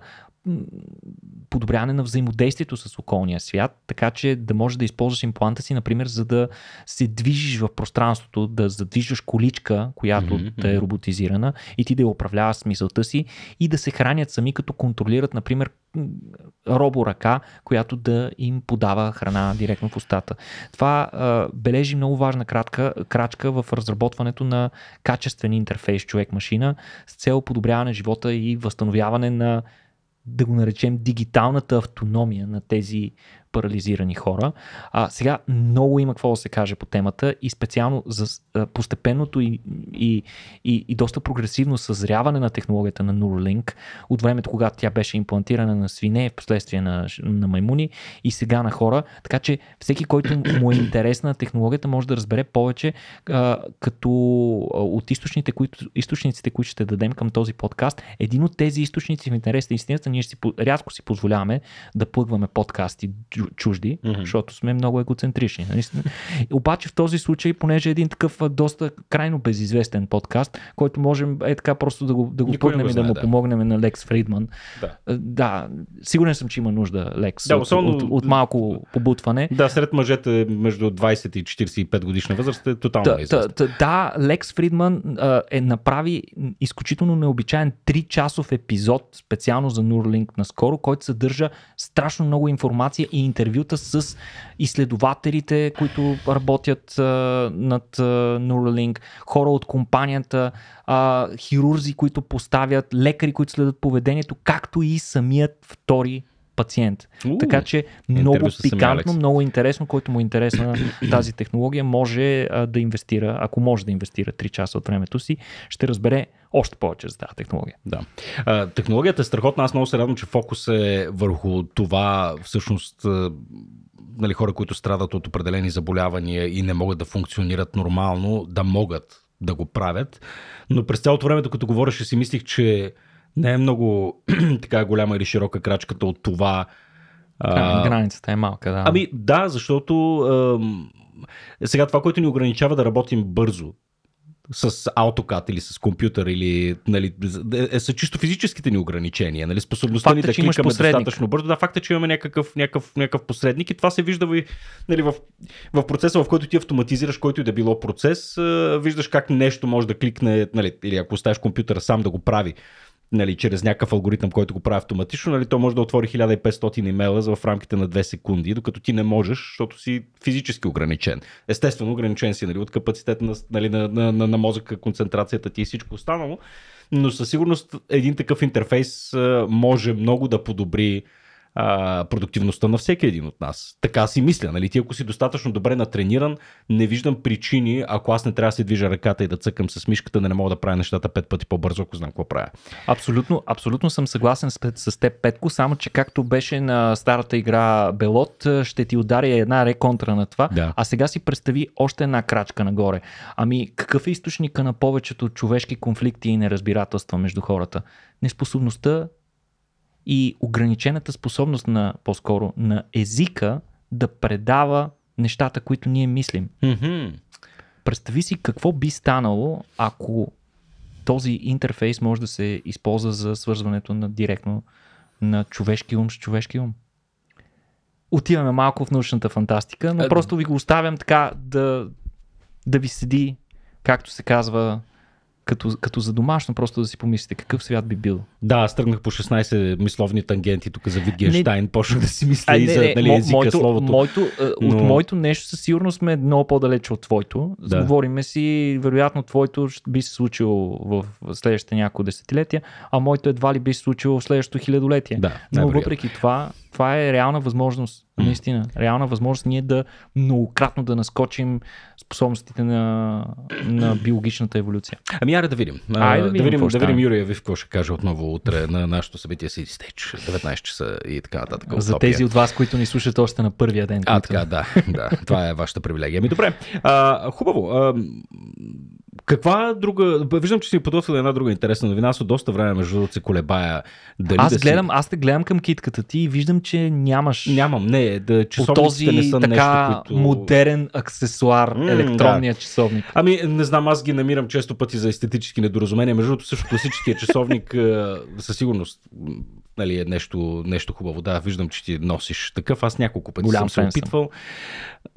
Speaker 2: подобряване на взаимодействието с околния свят, така че да можеш да използваш импланта си, например, за да се движиш в пространството, да задвижваш количка, която mm-hmm. да е роботизирана и ти да я управляваш смисълта си и да се хранят сами, като контролират, например, роборъка, която да им подава храна директно в устата. Това а, бележи много важна кратка, крачка в разработването на качествен интерфейс човек-машина с цел подобряване живота и възстановяване на да го наречем, дигиталната автономия на тези парализирани хора. А сега много има какво да се каже по темата и специално за постепенното и, и, и, и доста прогресивно съзряване на технологията на Neuralink от времето, когато тя беше имплантирана на свине, в последствие на, на маймуни и сега на хора. Така че всеки, който му е интересна технологията, може да разбере повече а, като от източните, които, източниците, които ще дадем към този подкаст. Един от тези източници в интерес на истината, ние си, рядко си позволяваме да плъгваме подкасти чужди, mm-hmm. защото сме много егоцентрични. Нали? Обаче в този случай, понеже е един такъв доста крайно безизвестен подкаст, който можем е така просто да го, да го Никой и да му да. помогнем на Лекс Фридман. Да. да, сигурен съм, че има нужда Лекс да, от, от, от малко побутване. Да, сред мъжете между 20 и 45 годишна възраст е тотално да, да, да, да, Лекс Фридман а, е направи изключително необичайен 3-часов епизод специално за Нурлинг наскоро, който съдържа страшно много информация и интервюта с изследователите, които работят а, над а, Neuralink, хора от компанията, а, хирурзи, които поставят, лекари, които следят поведението, както и самият втори пациент. Уу, така че много пикантно, много интересно, който му е интересна <clears throat> тази технология, може а, да инвестира, ако може да инвестира 3 часа от времето си, ще разбере още повече за тази технология.
Speaker 1: Да. технологията е страхотна. Аз много се радвам, че фокус е върху това всъщност нали, хора, които страдат от определени заболявания и не могат да функционират нормално, да могат да го правят. Но през цялото време, докато говореше, си мислих, че не е много <clears throat> така голяма или широка крачката от това. А, а, границата
Speaker 2: е малка, да. Ами
Speaker 1: да, защото а, сега това, което ни ограничава да работим бързо, с автокат или с компютър или нали, е, е, са чисто физическите ни ограничения, нали, способността факта, ни е, да че имаш посредник. достатъчно бързо. Да, факта, е, че имаме някакъв, някакъв, някакъв посредник и това се вижда и, нали, в, в процеса, в който ти автоматизираш който и да било процес, виждаш как нещо може да кликне, нали, или ако оставиш компютъра сам да го прави нали, чрез някакъв алгоритъм, който го прави автоматично, нали, то може да отвори 1500 имейла в рамките на 2 секунди, докато ти не можеш, защото си физически ограничен. Естествено, ограничен си нали, от капацитета на, нали, на, на, на, на мозъка, концентрацията ти и всичко останало, но със сигурност един такъв интерфейс може много да подобри а, продуктивността на всеки един от нас. Така си мисля. Нали? Ти ако си достатъчно добре натрениран, не виждам причини, ако аз не трябва да си движа ръката и да цъкам с мишката, да не мога да правя нещата пет пъти по-бързо, ако знам какво правя. Абсолютно, абсолютно съм
Speaker 2: съгласен с, с теб, Петко, само че както беше на старата игра Белот, ще ти ударя една реконтра на това, да. а сега си представи още една крачка нагоре. Ами, какъв е източника на повечето човешки конфликти и неразбирателства между хората? Неспособността и ограничената способност на, по-скоро, на езика да предава нещата, които ние мислим. Mm-hmm. Представи си какво би станало, ако този интерфейс може да се използва за свързването на директно на човешки ум с човешки ум. Отиваме малко в научната фантастика, но е, а, просто ви го оставям така да, да ви седи, както се казва, като, като за домашно, просто да си помислите какъв свят би бил. Да, аз тръгнах по
Speaker 1: 16 мисловни тангенти тук за Витгенштайн, <laughs> почнах да си мисля а, и за не, нали, езика, моето, словото. Моето, е, но... От моето
Speaker 2: нещо със сигурност сме много по-далече от твоето. Да. Говориме си, вероятно твоето би се случило в следващите няколко десетилетия, а моето едва ли би се случило в следващото хилядолетие. Да, но въпреки това това е реална възможност, наистина. Реална възможност ние да многократно да наскочим способностите на, на биологичната еволюция. Ами аре да видим. Ай, да видим, да видим, да видим
Speaker 1: Юрия Вив, какво ще каже отново утре на нашето събитие си стеч, 19 часа и така нататък. За утопия. тези от
Speaker 2: вас, които ни слушат още на първия ден. А, така, да, да. Това
Speaker 1: е вашата привилегия. Ами добре. А, хубаво. А, каква друга... Виждам, че си подготвила една друга интересна новина. Аз от доста време, между другото, се колебая.
Speaker 2: Дали аз, да гледам, си... аз те гледам към китката ти и виждам, че нямаш... Нямам, не. Да, по този не са така нещо, което... модерен аксесуар, mm, електронния да. часовник. Ами, не знам, аз ги
Speaker 1: намирам често пъти за естетически недоразумения. Между другото, също класическия часовник <laughs> е, със сигурност нали, е нещо, нещо хубаво. Да, виждам, че ти носиш такъв. Аз няколко пъти Голям съм се опитвал. Съм.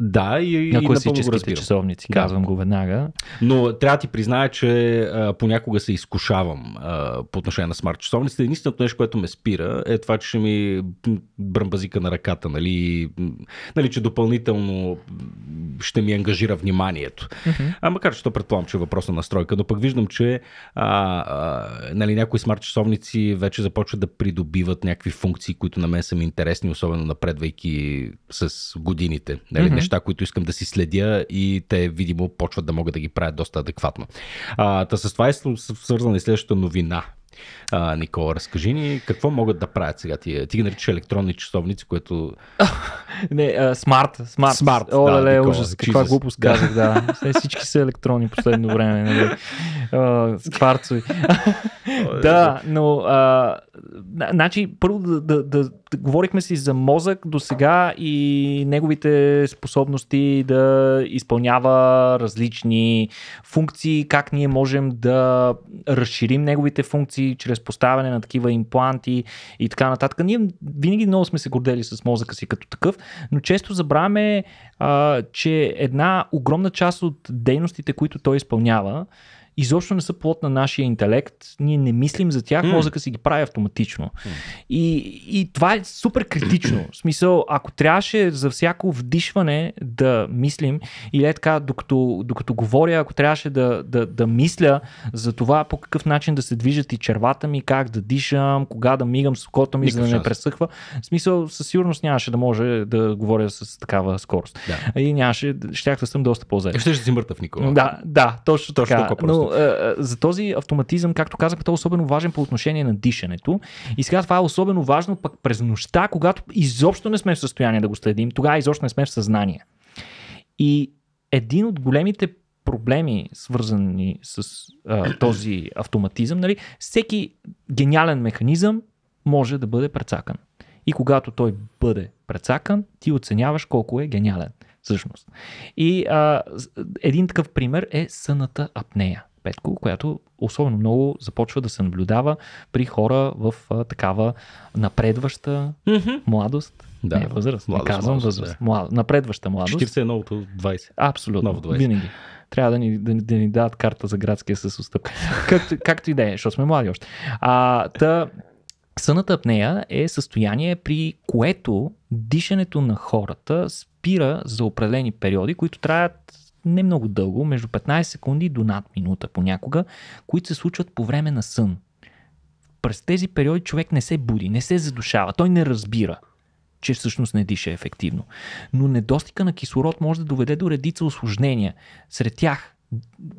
Speaker 1: Да, и, на класическите часовници, да. часовници, казвам
Speaker 2: го веднага.
Speaker 1: Но трябва да ти призная, че а, понякога се изкушавам а, по отношение на смарт часовниците. Единственото нещо, което ме спира, е това, че ще ми бръмбазика на ръката, нали, нали че допълнително ще ми ангажира вниманието. Uh-huh. А макар, че то предполагам, че е въпрос на настройка, но пък виждам, че а, а, нали, някои смарт часовници вече започват да придобиват придобиват някакви функции, които на мен са ми интересни, особено напредвайки с годините. Нали? Mm-hmm. Неща, които искам да си следя и те, видимо, почват да могат да ги правят доста адекватно. А, та с това е свързана и следващата новина, а, Никола, разкажи ни какво могат да правят сега тия. Ти ги наричаш електронни часовници, което...
Speaker 2: <laughs> не, смарт. Смарт. Смарт. О, да, ле, ужас. Каква глупост казах, да. <laughs> Все всички са електронни последно време. Нали? кварцови. да, но... А, значи, първо да, да, да, говорихме си за мозък до сега и неговите способности да изпълнява различни функции, как ние можем да разширим неговите функции, чрез поставяне на такива импланти и така нататък. Ние винаги много сме се гордели с мозъка си като такъв, но често забравяме, а, че една огромна част от дейностите, които той изпълнява, изобщо не са плод на нашия интелект, ние не мислим за тях, мозъка си ги прави автоматично. И, и това е супер критично. В смисъл, ако трябваше за всяко вдишване да мислим, или е така, докато, докато говоря, ако трябваше да, да, да мисля за това по какъв начин да се движат и червата ми, как да дишам, кога да мигам с окото ми, Никакъв за да не пресъхва, в смисъл, със сигурност нямаше да може да говоря с такава скорост. Да. И нямаше, щях да съм доста по-заед. Ще си мъртъв, Никола. Да, да, точно, точно така. Толкова, но, е, е, за този автоматизъм, както казахме, той е особено важен по отношение на дишането. И сега това е особено важно пък през нощта, когато изобщо не сме в състояние да го следим, тогава изобщо не сме в съзнание. И един от големите проблеми, свързани с а, е, този автоматизъм, нали, всеки гениален механизъм може да бъде прецакан. И когато той бъде прецакан, ти оценяваш колко е гениален всъщност. И а, един такъв пример е съната апнея. Петко, която особено много започва да се наблюдава при хора в а, такава напредваща mm-hmm. младост. Да, не, възраст. Младост, не казвам младост, възраст. Да. Млад, напредваща младост. 40 е новото 20. Абсолютно. Ново 20. Винаги. Трябва да ни, да, да ни дадат карта за градския със отстъпка. <laughs> както, както и да е, защото сме млади още. А, та, съната апнея е състояние, при което дишането на хората спира за определени периоди, които траят не много дълго, между 15 секунди до над минута понякога, които се случват по време на сън. През тези периоди човек не се буди, не се задушава, той не разбира че всъщност не диша ефективно. Но недостига на кислород може да доведе до редица осложнения. Сред тях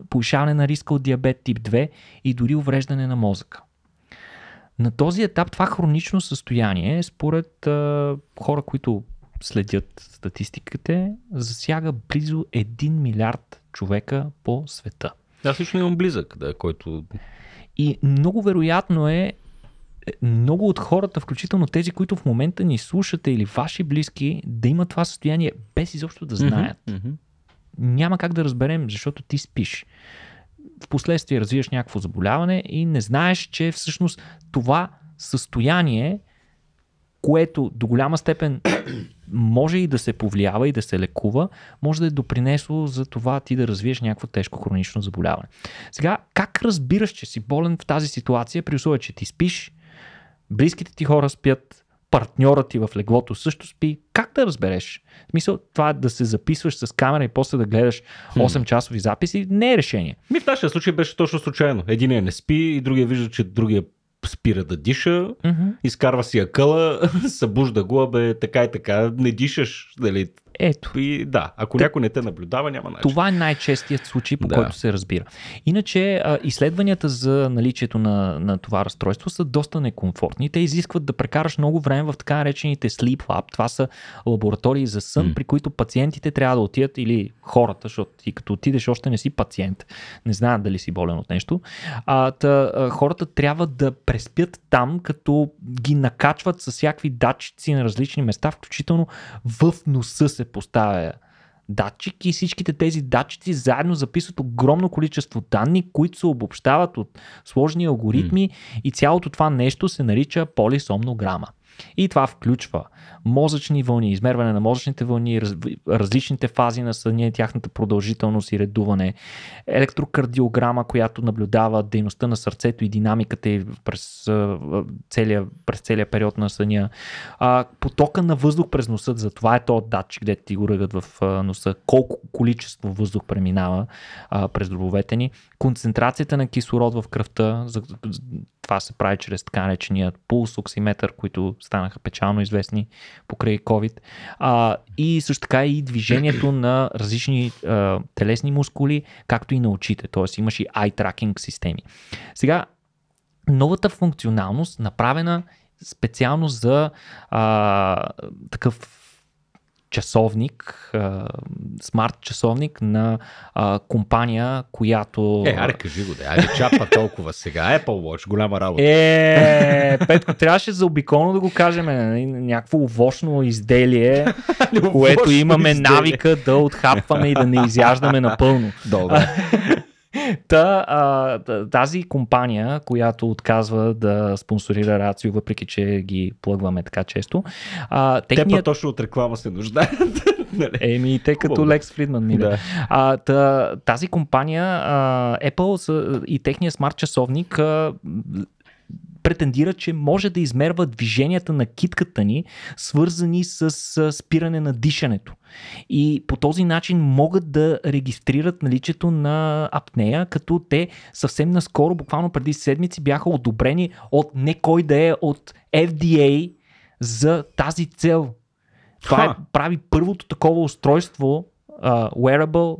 Speaker 2: повишаване на риска от диабет тип 2 и дори увреждане на мозъка. На този етап това хронично състояние, според а, хора, които следят статистиките, засяга близо 1 милиард човека по света. Аз
Speaker 1: лично имам близък, да,
Speaker 2: който... И много вероятно е, е много от хората, включително тези, които в момента ни слушате или ваши близки, да имат това състояние без изобщо да знаят. Mm-hmm. mm-hmm. Няма как да разберем, защото ти спиш. Впоследствие развиваш някакво заболяване и не знаеш, че всъщност това състояние, което до голяма степен може и да се повлиява и да се лекува, може да е допринесло за това ти да развиеш някакво тежко хронично заболяване. Сега, как разбираш, че си болен в тази ситуация, при условие, че ти спиш, близките ти хора спят, партньорът ти в леглото също спи. Как да разбереш? В смисъл, това е да се записваш с камера и после да гледаш 8-часови записи не е решение. Ми в
Speaker 1: нашия случай беше точно случайно. Единият не спи и другия вижда, че другия спира да диша, mm-hmm. изкарва си акъла, <laughs> събужда го, бе, така и така, не дишаш, нали, ето. И да, ако Т... някой не те наблюдава, няма начин.
Speaker 2: Това е най-честият случай, по да. който се разбира. Иначе, изследванията за наличието на, на това разстройство са доста некомфортни. Те изискват да прекараш много време в така наречените sleep lab. Това са лаборатории за сън, mm. при които пациентите трябва да отидат или хората, защото ти като отидеш още не си пациент, не знаят дали си болен от нещо. А, та, а, хората трябва да преспят там, като ги накачват с всякакви датчици на различни места, включително в носа се поставя датчик и всичките тези датчици заедно записват огромно количество данни, които се обобщават от сложни алгоритми mm. и цялото това нещо се нарича полисомнограма. И това включва мозъчни вълни, измерване на мозъчните вълни, раз, различните фази на съня, тяхната продължителност и редуване, електрокардиограма, която наблюдава дейността на сърцето и динамиката й през, целия, през целия период на съня, потока на въздух през носа, за това е този датчик, където ти го ръгат в носа, колко количество въздух преминава през дробовете ни, концентрацията на кислород в кръвта, за, това се прави чрез така наречения пулс, оксиметър, които станаха печално известни покрай COVID. А, и също така и движението <clears throat> на различни а, телесни мускули, както и на очите. Т.е. имаш и eye tracking системи. Сега, новата функционалност, направена специално за а, такъв часовник, смарт часовник на компания, която... Е, аре,
Speaker 1: кажи го, да. Аре, чапа толкова сега. Apple Watch, голяма работа. Е,
Speaker 2: Петко, трябваше заобиколно да го кажем. Нали, някакво овощно изделие, <laughs> което имаме навика да отхапваме и да не изяждаме напълно. Добре. Та, а, тази компания, която отказва да спонсорира Рацио, въпреки че ги плъгваме така често. А, техният... Те точно от реклама се нуждаят. <laughs> Нали? Еми, те като Лекс Фридман, ми Да. А, та, тази компания, а, Apple и техния смарт часовник а, претендира, че може да измерва движенията на китката ни, свързани с спиране на дишането. И по този начин могат да регистрират наличието на апнея, като те съвсем наскоро, буквално преди седмици, бяха одобрени от не кой да е, от FDA за тази цел. Това е, прави първото такова устройство, uh, wearable,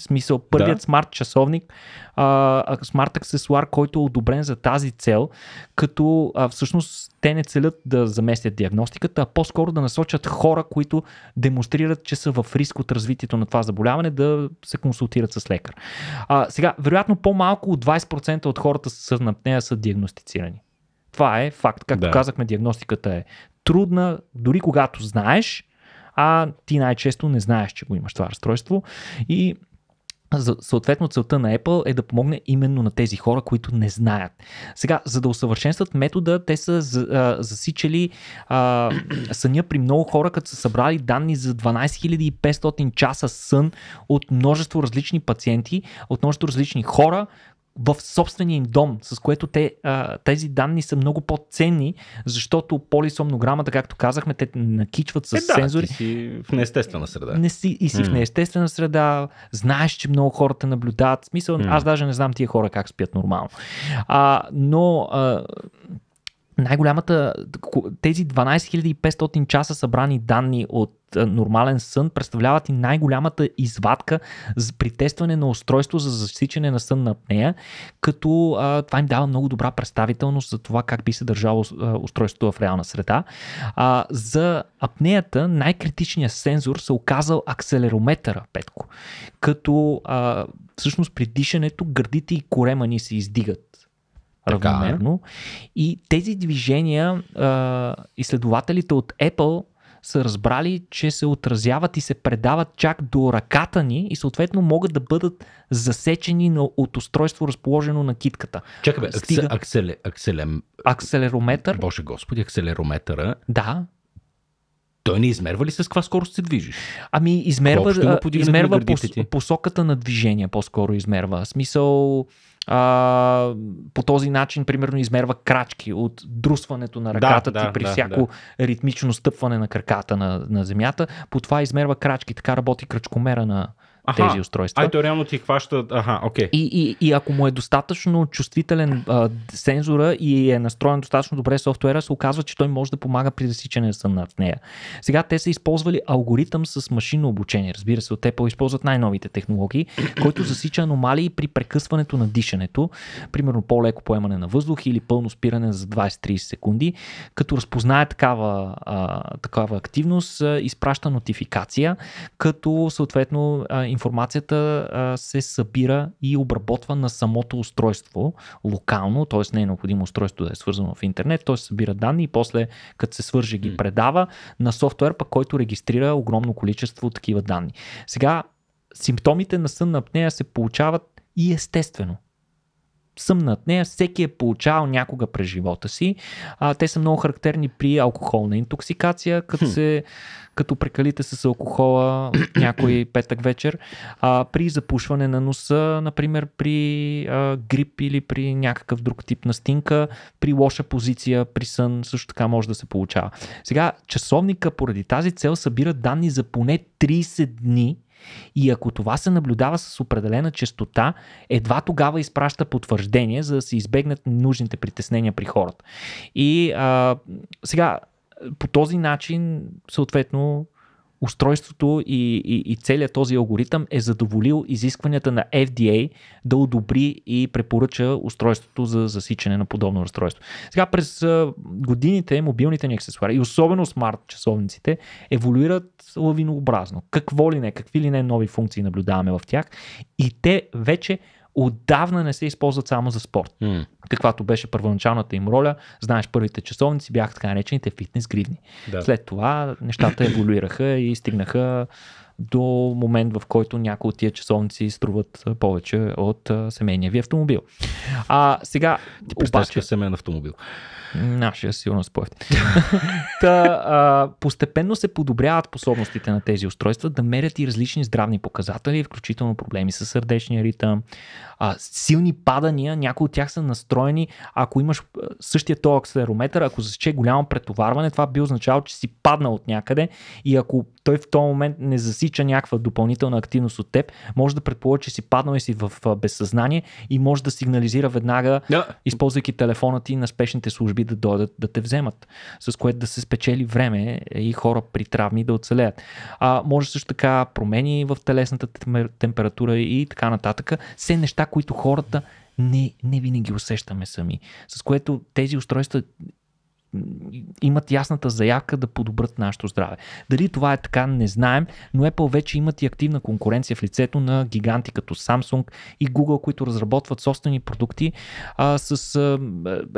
Speaker 2: смисъл, първият да. смарт часовник, а, смарт аксесуар, който е одобрен за тази цел, като а, всъщност те не целят да заместят диагностиката, а по-скоро да насочат хора, които демонстрират, че са в риск от развитието на това заболяване, да се консултират с лекар. А, сега, вероятно по-малко от 20% от хората с нея, са диагностицирани. Това е факт. Както да. казахме, диагностиката е трудна, дори когато знаеш, а ти най-често не знаеш, че го имаш това разстройство. И за, съответно, целта на Apple е да помогне именно на тези хора, които не знаят. Сега, за да усъвършенстват метода, те са а, засичали а, съня при много хора, като са събрали данни за 12 500 часа сън от множество различни пациенти, от множество различни хора, в собствения им дом, с което те, тези данни са много по-ценни, защото полисомнограмата, както казахме, те накичват с е, да, сензори. Ти си в неестествена среда. Не си, и си mm. в неестествена среда, знаеш, че много хората наблюдават. Смисъл, mm. аз даже не знам тия хора как спят нормално. А, но а, най-голямата, тези 12500 часа събрани данни от нормален сън представляват и най-голямата извадка при тестване на устройство за засичане на сън на апнея, като а, това им дава много добра представителност за това как би се държало устройството в реална среда. А, за апнеята най-критичният сензор се оказал акселерометъра, Петко, като а, всъщност при дишането гърдите и корема ни се издигат е. равномерно. Така. И тези движения а, изследователите от Apple са разбрали, че се отразяват и се предават чак до ръката ни и съответно могат да бъдат засечени на, от устройство, разположено на китката. Чакай, бе, Стига... акселе, акселем... акселерометър. Боже Господи, акселерометъра. Да. Той не измерва ли с каква скорост се движиш? Ами измерва, измерва пос, посоката на движение, по-скоро измерва. Смисъл, а, по този начин, примерно, измерва крачки от друсването на ръката да, ти да, при да, всяко да. ритмично стъпване на краката на, на земята. По това измерва крачки. Така работи крачкомера на аха, тези устройства. Ай, то реално ти хваща. Аха, okay. и, и, и ако му е достатъчно чувствителен а, сензора и е настроен достатъчно добре софтуера, се оказва, че той може да помага при засичане на сън в нея. Сега те са използвали алгоритъм с машинно обучение. Разбира се, от Apple използват най-новите технологии, който засича аномалии при прекъсването на дишането, примерно по-леко поемане на въздух или пълно спиране за 20-30 секунди, като разпознае такава, а, такава активност, а, изпраща нотификация, като съответно а, информацията а, се събира и обработва на самото устройство локално, т.е. не е необходимо устройство да е свързано в интернет, т.е. събира данни и после, като се свържи, ги предава на софтуер, пък който регистрира огромно количество такива данни. Сега, симптомите на сън на апнея се получават и естествено съм над нея, всеки е получавал някога през живота си. А, те са много характерни при алкохолна интоксикация, като, се, като прекалите с алкохола някой <clears throat> петък вечер, а, при запушване на носа, например при а, грип или при някакъв друг тип на стинка, при лоша позиция, при сън също така може да се получава. Сега часовника поради тази цел събира данни за поне 30 дни и ако това се наблюдава с определена частота, едва тогава изпраща потвърждение, за да се избегнат нужните притеснения при хората. И а, сега по този начин, съответно, устройството и, и, и целият този алгоритъм е задоволил изискванията на FDA да одобри и препоръча устройството за засичане на подобно разстройство. Сега през годините мобилните ни аксесуари и особено смарт часовниците еволюират лавинообразно. Какво ли не, какви ли не нови функции наблюдаваме в тях и те вече отдавна не се използват само за спорт. Mm. Каквато беше първоначалната им роля, знаеш, първите часовници бяха така наречените фитнес гривни. Да. След това нещата еволюираха и стигнаха до момент, в който някои от тия часовници струват повече от а, семейния ви автомобил. А сега. Ти обаче, семейен автомобил. Нашия сигурно спорт. <laughs> Та, а, постепенно се подобряват способностите на тези устройства да мерят и различни здравни показатели, включително проблеми с сърдечния ритъм, а, силни падания, някои от тях са настроени, ако имаш същия то акселерометър, ако засече голямо претоварване, това би означало, че си паднал от някъде и ако той в този момент не заси изтича някаква допълнителна активност от теб, може да предположи, че си паднал и си в безсъзнание и може да сигнализира веднага, да. използвайки телефона ти на спешните служби да дойдат да те вземат, с което да се спечели време и хора при травми да оцелеят. А, може също така промени в телесната температура и така нататък. Все неща, които хората не, не винаги усещаме сами. С което тези устройства имат ясната заявка да подобрат нашето здраве. Дали това е така, не знаем, но Apple вече имат и активна конкуренция в лицето на гиганти като Samsung и Google, които разработват собствени продукти а, с а,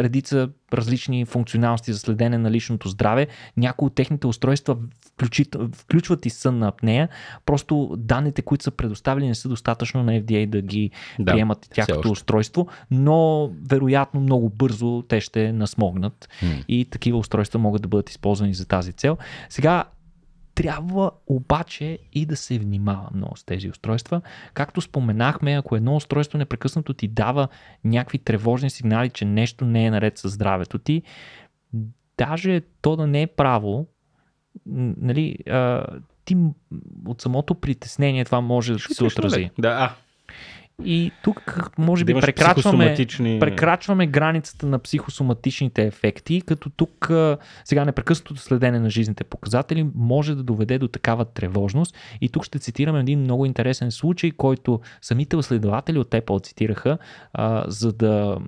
Speaker 2: редица различни функционалности за следене на личното здраве. Някои от техните устройства включит, включват и сън на апнея. Просто данните, които са предоставили, не са достатъчно на FDA да ги да, приемат тяхното устройство, но вероятно много бързо те ще насмогнат М-м. и такива устройства могат да бъдат използвани за тази цел. Сега трябва обаче и да се внимава много с тези устройства. Както споменахме, ако едно устройство непрекъснато ти дава някакви тревожни сигнали, че нещо не е наред със здравето ти, даже то да не е право, нали, а, ти от самото притеснение това може да се отрази. Да, и тук може би прекрачваме, прекрачваме, прекрачваме границата на психосоматичните ефекти, като тук сега непрекъснатото следене на жизните показатели може да доведе до такава тревожност. И тук ще цитираме един много интересен случай, който самите следователи от Apple цитираха, а, за, да,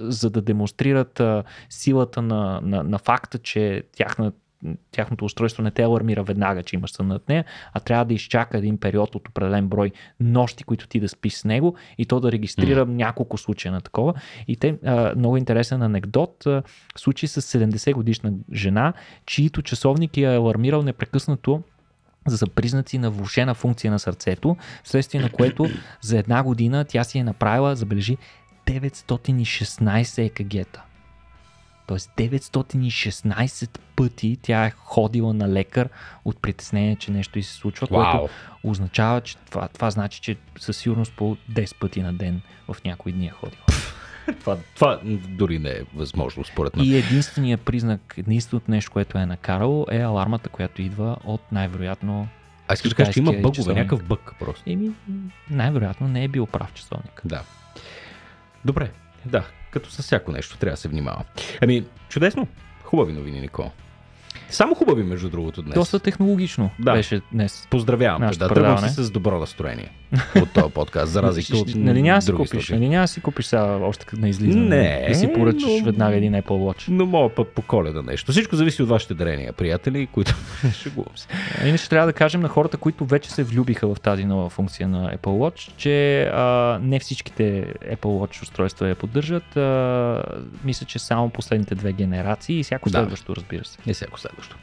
Speaker 2: за да демонстрират а, силата на, на, на факта, че тяхната тяхното устройство не те алармира веднага, че имаш сън над нея, а трябва да изчака един период от определен брой нощи, които ти да спиш с него и то да регистрира mm. няколко случая на такова. И те, а, много интересен анекдот, а, случай с 70 годишна жена, чието часовник я е алармирал непрекъснато за признаци на влушена функция на сърцето, следствие на което за една година тя си е направила, забележи, 916 екагета. Тоест 916 пъти тя е ходила на лекар от притеснение, че нещо и се случва, wow. което означава, че това, това значи, че със сигурност по 10 пъти на ден в някои дни е ходила. <laughs>
Speaker 1: това, това дори не е възможно, според мен. И
Speaker 2: единственият признак, единственото нещо, което е накарало, е алармата, която идва от най-вероятно а искаш да кажеш, че има бъгове, часовник. някакъв бък просто. Еми, най-вероятно не е бил прав часовник. Да.
Speaker 1: Добре, да, като със всяко нещо трябва да се внимава. Ами, чудесно! Хубави новини, Никола. Само хубави, между другото, днес. Доста
Speaker 2: технологично да. беше днес. Поздравявам да, тръгвам си
Speaker 1: с добро настроение от този подкаст, за разлика значи, от нали няма си купиш, нали
Speaker 2: няма си купиш сега още на излизане. Не. Да си поръчаш но... веднага един Apple Watch. Но мога път по коледа нещо. Всичко зависи от вашите дарения, приятели, които <laughs> шегувам се. Иначе трябва да кажем на хората, които вече се влюбиха в тази нова функция на Apple Watch, че а, не всичките Apple Watch устройства я поддържат. А, мисля, че само последните две генерации и всяко да. следващо,
Speaker 1: разбира се. И всяко следващо.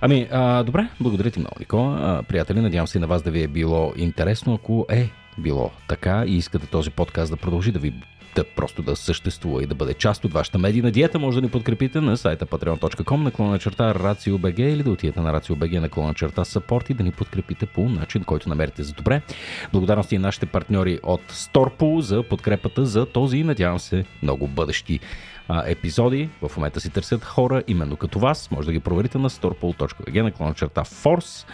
Speaker 2: Ами, а, добре, благодаря ти много, Никола. Приятели,
Speaker 1: надявам се и на вас да ви е било интересно. Ако е било така и искате този подкаст да продължи да ви да просто да съществува и да бъде част от вашата медийна диета, може да ни подкрепите на сайта patreon.com наклона черта RACIOBG или да отидете на RACIOBG наклона черта support и да ни подкрепите по начин, който намерите за добре. Благодарности на нашите партньори от StorPool за подкрепата за този, надявам се, много бъдещи а, епизоди. В момента си търсят хора, именно като вас. Може да ги проверите на storpol.bg на черта Force.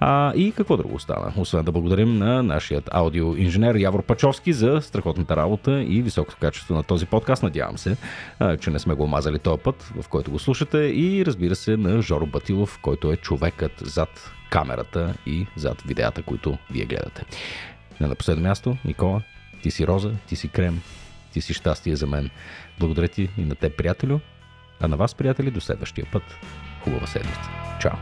Speaker 1: А, и какво друго остана? Освен да благодарим на нашият аудиоинженер Явор Пачовски за страхотната работа и високото качество на този подкаст. Надявам се, а, че не сме го мазали този път, в който го слушате. И разбира се на Жоро Батилов, който е човекът зад камерата и зад видеята, които вие гледате. Не на последно място, Никола, ти си роза, ти си крем, ти си щастие за мен. Благодаря ти и на те, приятелю. А на вас, приятели, до следващия път. Хубава седмица. Чао!